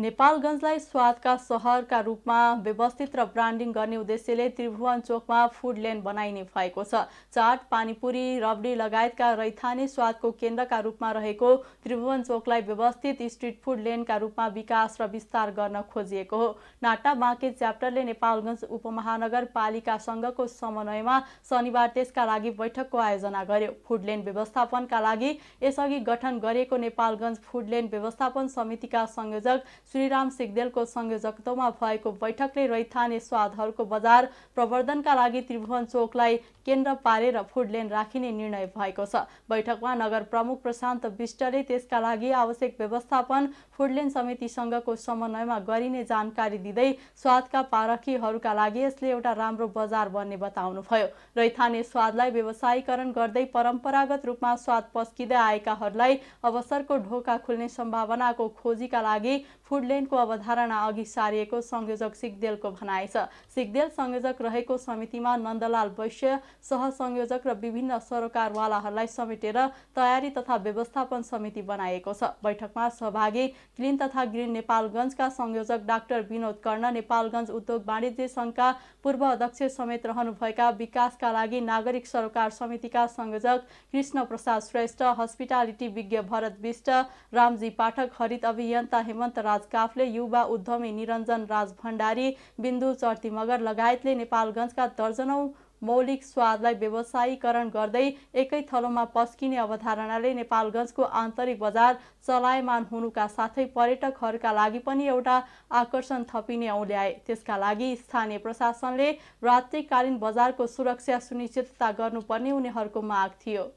नेपालगञ्जलाई स्वादका सहरका रूपमा व्यवस्थित र ब्रान्डिङ गर्ने उद्देश्यले त्रिभुवन चोकमा फुड लेन बनाइने भएको छ चाट पानीपुरी रबडी लगायतका रैथाने स्वादको केन्द्रका रूपमा रहेको त्रिभुवन चोकलाई व्यवस्थित स्ट्रिट फुड लेनका रूपमा विकास र विस्तार गर्न खोजिएको हो नाटा बाँके च्याप्टरले नेपालगञ्ज उपमहानगरपालिका उपमहानगरपालिकासँगको समन्वयमा शनिबार त्यसका लागि बैठकको आयोजना गर्यो फुड लेन व्यवस्थापनका लागि यसअघि गठन गरिएको नेपालगञ्ज फुड लेन व्यवस्थापन समितिका संयोजक श्रीराम सिग्देलको संयोजकत्वमा भएको बैठकले रैथाने स्वादहरूको बजार प्रवर्धनका लागि त्रिभुवन चोकलाई केन्द्र पारेर फुड लेन राखिने निर्णय भएको छ बैठकमा नगर प्रमुख प्रशान्त विष्टले त्यसका लागि आवश्यक व्यवस्थापन फुडलेन समितिसँगको समन्वयमा गरिने जानकारी दिँदै स्वादका पारखीहरूका लागि यसले एउटा राम्रो बजार बन्ने बताउनुभयो रैथाने स्वादलाई व्यवसायीकरण गर्दै परम्परागत रूपमा स्वाद पस्किँदै आएकाहरूलाई अवसरको ढोका खुल्ने सम्भावनाको खोजीका लागि फुडलेनको अवधारणा अघि सारिएको संयोजक सिगदेलको भनाइ छ सिगदेल संयोजक रहेको समितिमा नन्दलाल वैश्य सहसंयोजक र विभिन्न सरोकारवालाहरूलाई समेटेर तयारी तथा व्यवस्थापन समिति बनाएको छ बैठकमा सहभागी क्लिन तथा ग्रिन नेपालगञ्जका संयोजक डाक्टर विनोद कर्ण नेपालगञ्ज उद्योग वाणिज्य सङ्घका पूर्व अध्यक्ष समेत रहनुभएका विकासका लागि नागरिक सरोकार समितिका संयोजक कृष्ण प्रसाद श्रेष्ठ हस्पिटालिटी विज्ञ भरत विष्ट रामजी पाठक हरित अभियन्ता हेमन्त राज राज काफले युवा उद्यमी निरञ्जन राज भण्डारी बिन्दु चर्ती मगर लगायतले नेपालगञ्जका दर्जनौँ मौलिक स्वादलाई व्यवसायीकरण गर्दै एकै थलोमा पस्किने अवधारणाले नेपालगञ्जको आन्तरिक बजार चलायमान हुनुका साथै पर्यटकहरूका लागि पनि एउटा आकर्षण थपिने औल्याए त्यसका लागि स्थानीय प्रशासनले रात्रिकालीन बजारको सुरक्षा सुनिश्चितता गर्नुपर्ने उनीहरूको माग थियो